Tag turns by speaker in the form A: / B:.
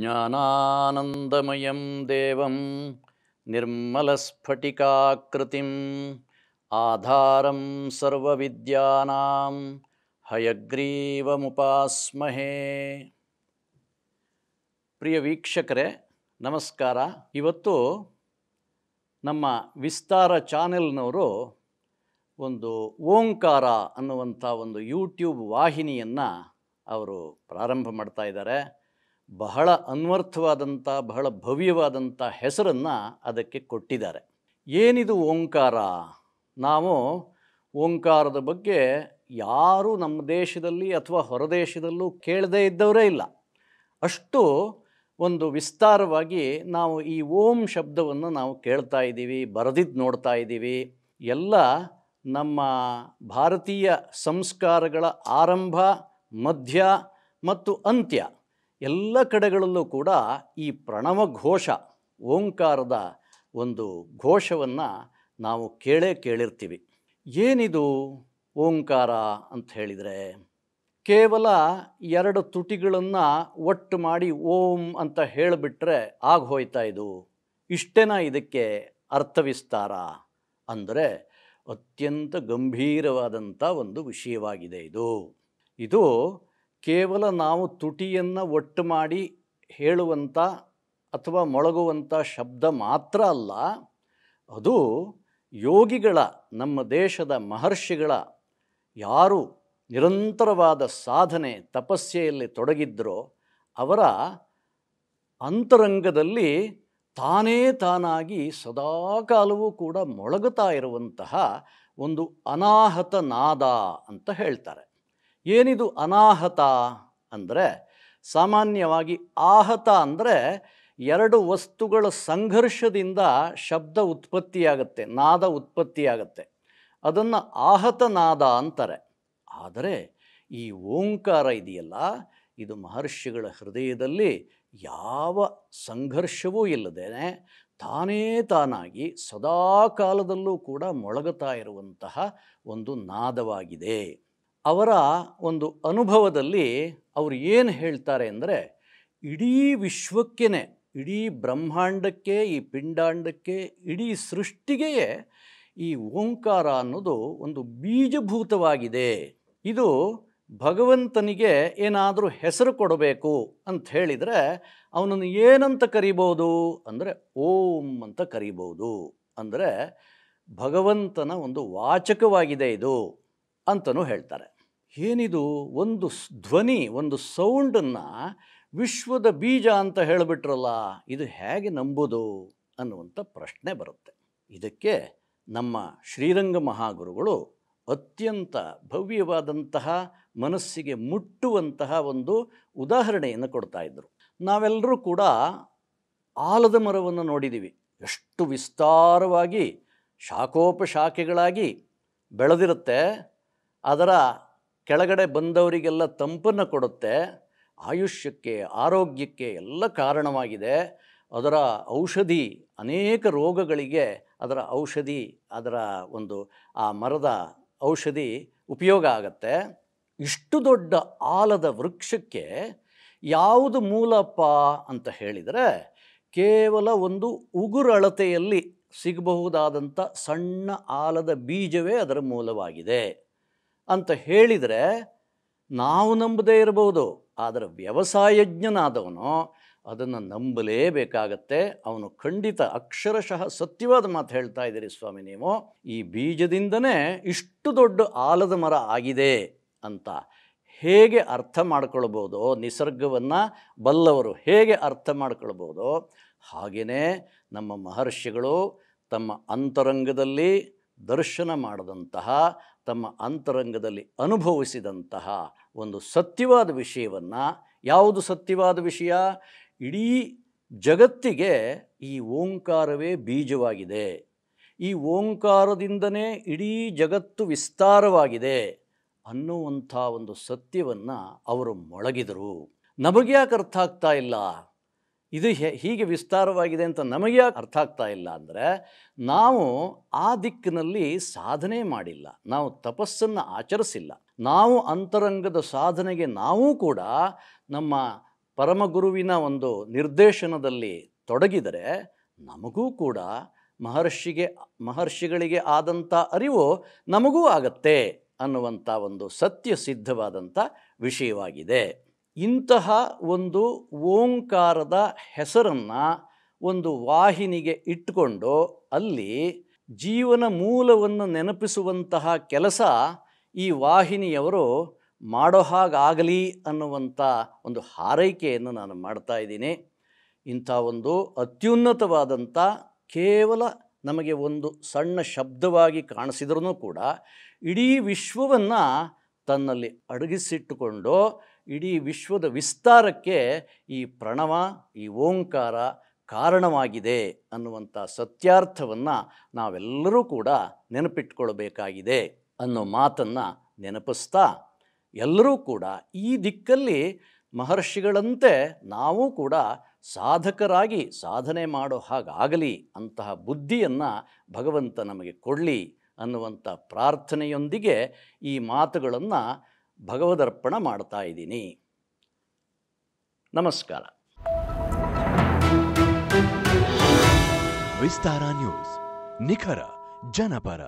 A: ज्ञानानन्दमयं देवं ಆಧಾರಂ ಆಧಾರಂ ಸರ್ವವಿದ್ಯಾನಾಂ ಹಯಗ್ರೀವಮುಪಾಸ್ಮಹೇ ಪ್ರಿಯ ವೀಕ್ಷಕರೇ ನಮಸ್ಕಾರ ಇವತ್ತು ನಮ್ಮ ವಿಸ್ತಾರ ಚಾನೆಲ್ನವರು ಒಂದು ಓಂಕಾರ ಅನ್ನುವಂಥ ಒಂದು ಯೂಟ್ಯೂಬ್ ವಾಹಿನಿಯನ್ನು ಅವರು ಪ್ರಾರಂಭ ಮಾಡ್ತಾ ಇದ್ದಾರೆ ಬಹಳ ಅನ್ವರ್ಥವಾದಂಥ ಬಹಳ ಭವ್ಯವಾದಂಥ ಹೆಸರನ್ನು ಅದಕ್ಕೆ ಕೊಟ್ಟಿದ್ದಾರೆ ಏನಿದು ಓಂಕಾರ ನಾವು ಓಂಕಾರದ ಬಗ್ಗೆ ಯಾರೂ ನಮ್ಮ ದೇಶದಲ್ಲಿ ಅಥವಾ ಹೊರದೇಶದಲ್ಲೂ ಕೇಳದೇ ಇದ್ದವರೇ ಇಲ್ಲ ಅಷ್ಟು ಒಂದು ವಿಸ್ತಾರವಾಗಿ ನಾವು ಈ ಓಂ ಶಬ್ದವನ್ನು ನಾವು ಕೇಳ್ತಾ ಇದ್ದೀವಿ ಬರೆದಿದ್ದು ನೋಡ್ತಾ ಇದ್ದೀವಿ ಎಲ್ಲ ನಮ್ಮ ಭಾರತೀಯ ಸಂಸ್ಕಾರಗಳ ಆರಂಭ ಮಧ್ಯ ಮತ್ತು ಅಂತ್ಯ ಎಲ್ಲ ಕಡೆಗಳಲ್ಲೂ ಕೂಡ ಈ ಪ್ರಣವ ಘೋಷ ಓಂಕಾರದ ಒಂದು ಘೋಷವನ್ನು ನಾವು ಕೇಳೇ ಕೇಳಿರ್ತೀವಿ ಏನಿದು ಓಂಕಾರ ಅಂತ ಹೇಳಿದರೆ ಕೇವಲ ಎರಡು ತುಟಿಗಳನ್ನು ಒಟ್ಟು ಮಾಡಿ ಓಂ ಅಂತ ಹೇಳಿಬಿಟ್ರೆ ಆಗೋಯ್ತಾ ಇದು ಇಷ್ಟೇನ ಇದಕ್ಕೆ ಅರ್ಥವಿಸ್ತಾರ ಅಂದರೆ ಅತ್ಯಂತ ಗಂಭೀರವಾದಂಥ ಒಂದು ವಿಷಯವಾಗಿದೆ ಇದು ಇದು ಕೇವಲ ನಾವು ತುಟಿಯನ್ನು ಒಟ್ಟು ಮಾಡಿ ಹೇಳುವಂಥ ಅಥವಾ ಮೊಳಗುವಂಥ ಶಬ್ದ ಮಾತ್ರ ಅಲ್ಲ ಅದು ಯೋಗಿಗಳ ನಮ್ಮ ದೇಶದ ಮಹರ್ಷಿಗಳ ಯಾರು ನಿರಂತರವಾದ ಸಾಧನೆ ತಪಸ್ಸೆಯಲ್ಲಿ ತೊಡಗಿದ್ರೋ ಅವರ ಅಂತರಂಗದಲ್ಲಿ ತಾನೇ ತಾನಾಗಿ ಸದಾಕಾಲವೂ ಕೂಡ ಮೊಳಗುತ್ತಾ ಇರುವಂತಹ ಒಂದು ಅನಾಹತ ನಾದ ಅಂತ ಹೇಳ್ತಾರೆ ಏನಿದು ಅನಾಹತ ಅಂದರೆ ಸಾಮಾನ್ಯವಾಗಿ ಆಹತ ಅಂದರೆ ಎರಡು ವಸ್ತುಗಳ ಸಂಘರ್ಷದಿಂದ ಶಬ್ದ ಉತ್ಪತ್ತಿಯಾಗತ್ತೆ ನಾದ ಉತ್ಪತ್ತಿಯಾಗತ್ತೆ ಅದನ್ನು ಆಹತ ನಾದ ಅಂತಾರೆ ಆದರೆ ಈ ಓಂಕಾರ ಇದೆಯಲ್ಲ ಇದು ಮಹರ್ಷಿಗಳ ಹೃದಯದಲ್ಲಿ ಯಾವ ಸಂಘರ್ಷವೂ ಇಲ್ಲದೇ ತಾನೇ ತಾನಾಗಿ ಸದಾ ಕಾಲದಲ್ಲೂ ಕೂಡ ಮೊಳಗುತ್ತಾ ಇರುವಂತಹ ಒಂದು ನಾದವಾಗಿದೆ ಅವರ ಒಂದು ಅನುಭವದಲ್ಲಿ ಅವರು ಏನು ಹೇಳ್ತಾರೆ ಅಂದರೆ ಇಡೀ ವಿಶ್ವಕ್ಕೇ ಇಡೀ ಬ್ರಹ್ಮಾಂಡಕ್ಕೆ ಈ ಪಿಂಡಾಂಡಕ್ಕೆ ಇಡೀ ಸೃಷ್ಟಿಗೆಯೇ ಈ ಓಂಕಾರ ಅನ್ನೋದು ಒಂದು ಬೀಜಭೂತವಾಗಿದೆ ಇದು ಭಗವಂತನಿಗೆ ಏನಾದರೂ ಹೆಸರು ಕೊಡಬೇಕು ಅಂತ ಹೇಳಿದರೆ ಅವನನ್ನು ಏನಂತ ಕರಿಬೋದು ಅಂದರೆ ಓಂ ಅಂತ ಕರಿಬೋದು ಅಂದರೆ ಭಗವಂತನ ಒಂದು ವಾಚಕವಾಗಿದೆ ಇದು ಅಂತಲೂ ಹೇಳ್ತಾರೆ ಏನಿದು ಒಂದು ಧ್ವನಿ ಒಂದು ಸೌಂಡನ್ನು ವಿಶ್ವದ ಬೀಜ ಅಂತ ಹೇಳಿಬಿಟ್ರಲ್ಲ ಇದು ಹೇಗೆ ನಂಬೋದು ಅನ್ನುವಂಥ ಪ್ರಶ್ನೆ ಬರುತ್ತೆ ಇದಕ್ಕೆ ನಮ್ಮ ಶ್ರೀರಂಗ ಮಹಾಗುರುಗಳು ಅತ್ಯಂತ ಭವ್ಯವಾದಂತಹ ಮನಸ್ಸಿಗೆ ಮುಟ್ಟುವಂತಹ ಒಂದು ಉದಾಹರಣೆಯನ್ನು ಕೊಡ್ತಾ ಇದ್ದರು ನಾವೆಲ್ಲರೂ ಕೂಡ ಆಲದ ಮರವನ್ನು ನೋಡಿದ್ದೀವಿ ಎಷ್ಟು ವಿಸ್ತಾರವಾಗಿ ಶಾಖೋಪಶಾಖೆಗಳಾಗಿ ಬೆಳೆದಿರುತ್ತೆ ಅದರ ಕೆಳಗಡೆ ಬಂದವರಿಗೆಲ್ಲ ತಂಪನ್ನು ಕೊಡುತ್ತೆ ಆಯುಷ್ಯಕ್ಕೆ ಆರೋಗ್ಯಕ್ಕೆ ಎಲ್ಲ ಕಾರಣವಾಗಿದೆ ಅದರ ಔಷಧಿ ಅನೇಕ ರೋಗಗಳಿಗೆ ಅದರ ಔಷಧಿ ಅದರ ಒಂದು ಆ ಮರದ ಔಷಧಿ ಉಪಯೋಗ ಆಗತ್ತೆ ಇಷ್ಟು ದೊಡ್ಡ ಆಲದ ವೃಕ್ಷಕ್ಕೆ ಯಾವುದು ಮೂಲಪ್ಪ ಅಂತ ಹೇಳಿದರೆ ಕೇವಲ ಒಂದು ಉಗುರಳತೆಯಲ್ಲಿ ಸಿಗಬಹುದಾದಂಥ ಸಣ್ಣ ಆಲದ ಬೀಜವೇ ಅದರ ಮೂಲವಾಗಿದೆ ಅಂತ ಹೇಳಿದರೆ ನಾವು ನಂಬದೇ ಇರಬಹುದು ಆದರೆ ವ್ಯವಸಾಯಜ್ಞನಾದವನು ಅದನ್ನು ನಂಬಲೇಬೇಕಾಗತ್ತೆ ಅವನು ಖಂಡಿತ ಅಕ್ಷರಶಃ ಸತ್ಯವಾದ ಮಾತು ಹೇಳ್ತಾ ಇದ್ದೀರಿ ಸ್ವಾಮಿ ನೀವು ಈ ಬೀಜದಿಂದನೇ ಇಷ್ಟು ದೊಡ್ಡ ಆಲದ ಮರ ಆಗಿದೆ ಅಂತ ಹೇಗೆ ಅರ್ಥ ಮಾಡ್ಕೊಳ್ಬೋದು ನಿಸರ್ಗವನ್ನು ಬಲ್ಲವರು ಹೇಗೆ ಅರ್ಥ ಮಾಡ್ಕೊಳ್ಬೋದು ಹಾಗೆಯೇ ನಮ್ಮ ಮಹರ್ಷಿಗಳು ತಮ್ಮ ಅಂತರಂಗದಲ್ಲಿ ದರ್ಶನ ಮಾಡದಂತಹ ತಮ್ಮ ಅಂತರಂಗದಲ್ಲಿ ಅನುಭವಿಸಿದಂತಹ ಒಂದು ಸತ್ಯವಾದ ವಿಷಯವನ್ನು ಯಾವುದು ಸತ್ಯವಾದ ವಿಷಯ ಇಡೀ ಜಗತ್ತಿಗೆ ಈ ಓಂಕಾರವೇ ಬೀಜವಾಗಿದೆ ಈ ಓಂಕಾರದಿಂದನೇ ಇಡೀ ಜಗತ್ತು ವಿಸ್ತಾರವಾಗಿದೆ ಅನ್ನುವಂಥ ಒಂದು ಸತ್ಯವನ್ನು ಅವರು ಮೊಳಗಿದರು ನಮಗ್ಯಾಕೆ ಅರ್ಥ ಆಗ್ತಾ ಇಲ್ಲ ಇದು ಹೀಗೆ ವಿಸ್ತಾರವಾಗಿದೆ ಅಂತ ನಮಗೆ ಅರ್ಥ ಆಗ್ತಾ ಇಲ್ಲ ಅಂದರೆ ನಾವು ಆ ದಿಕ್ಕಿನಲ್ಲಿ ಸಾಧನೆ ಮಾಡಿಲ್ಲ ನಾವು ತಪಸ್ಸನ್ನು ಆಚರಿಸಿಲ್ಲ ನಾವು ಅಂತರಂಗದ ಸಾಧನೆಗೆ ನಾವು ಕೂಡ ನಮ್ಮ ಪರಮಗುರುವಿನ ಒಂದು ನಿರ್ದೇಶನದಲ್ಲಿ ತೊಡಗಿದರೆ ನಮಗೂ ಕೂಡ ಮಹರ್ಷಿಗೆ ಮಹರ್ಷಿಗಳಿಗೆ ಆದಂಥ ಅರಿವು ನಮಗೂ ಆಗತ್ತೆ ಅನ್ನುವಂಥ ಒಂದು ಸತ್ಯ ಸಿದ್ಧವಾದಂಥ ವಿಷಯವಾಗಿದೆ ಇಂತಹ ಒಂದು ಓಂಕಾರದ ಹೆಸರನ್ನು ಒಂದು ವಾಹಿನಿಗೆ ಇಟ್ಟುಕೊಂಡು ಅಲ್ಲಿ ಜೀವನ ಮೂಲವನ್ನು ನೆನಪಿಸುವಂತಹ ಕೆಲಸ ಈ ವಾಹಿನಿಯವರು ಮಾಡೋ ಹಾಗಾಗಲಿ ಅನ್ನುವಂಥ ಒಂದು ಹಾರೈಕೆಯನ್ನು ನಾನು ಮಾಡ್ತಾ ಇದ್ದೀನಿ ಇಂಥ ಒಂದು ಅತ್ಯುನ್ನತವಾದಂಥ ಕೇವಲ ನಮಗೆ ಒಂದು ಸಣ್ಣ ಶಬ್ದವಾಗಿ ಕಾಣಿಸಿದ್ರೂ ಕೂಡ ಇಡೀ ವಿಶ್ವವನ್ನು ತನ್ನಲ್ಲಿ ಅಡಗಿಸಿಟ್ಟುಕೊಂಡು ಇಡೀ ವಿಶ್ವದ ವಿಸ್ತಾರಕ್ಕೆ ಈ ಪ್ರಣವ ಈ ಓಂಕಾರ ಕಾರಣವಾಗಿದೆ ಅನ್ನುವಂಥ ಸತ್ಯಾರ್ಥವನ್ನು ನಾವೆಲ್ಲರೂ ಕೂಡ ನೆನಪಿಟ್ಕೊಳ್ಬೇಕಾಗಿದೆ ಅನ್ನೋ ಮಾತನ್ನು ನೆನಪಿಸ್ತಾ ಎಲ್ಲರೂ ಕೂಡ ಈ ದಿಕ್ಕಲ್ಲಿ ಮಹರ್ಷಿಗಳಂತೆ ನಾವು ಕೂಡ ಸಾಧಕರಾಗಿ ಸಾಧನೆ ಮಾಡೋ ಹಾಗಾಗಲಿ ಅಂತಹ ಬುದ್ಧಿಯನ್ನು ಭಗವಂತ ನಮಗೆ ಕೊಡಲಿ ಅನ್ನುವಂಥ ಪ್ರಾರ್ಥನೆಯೊಂದಿಗೆ ಈ ಮಾತುಗಳನ್ನು ಭಗವದರ್ಪಣ ಮಾಡ್ತಾ ಇದ್ದೀನಿ ನಮಸ್ಕಾರ ವಿಸ್ತಾರ ನ್ಯೂಸ್ ನಿಖರ ಜನಪರ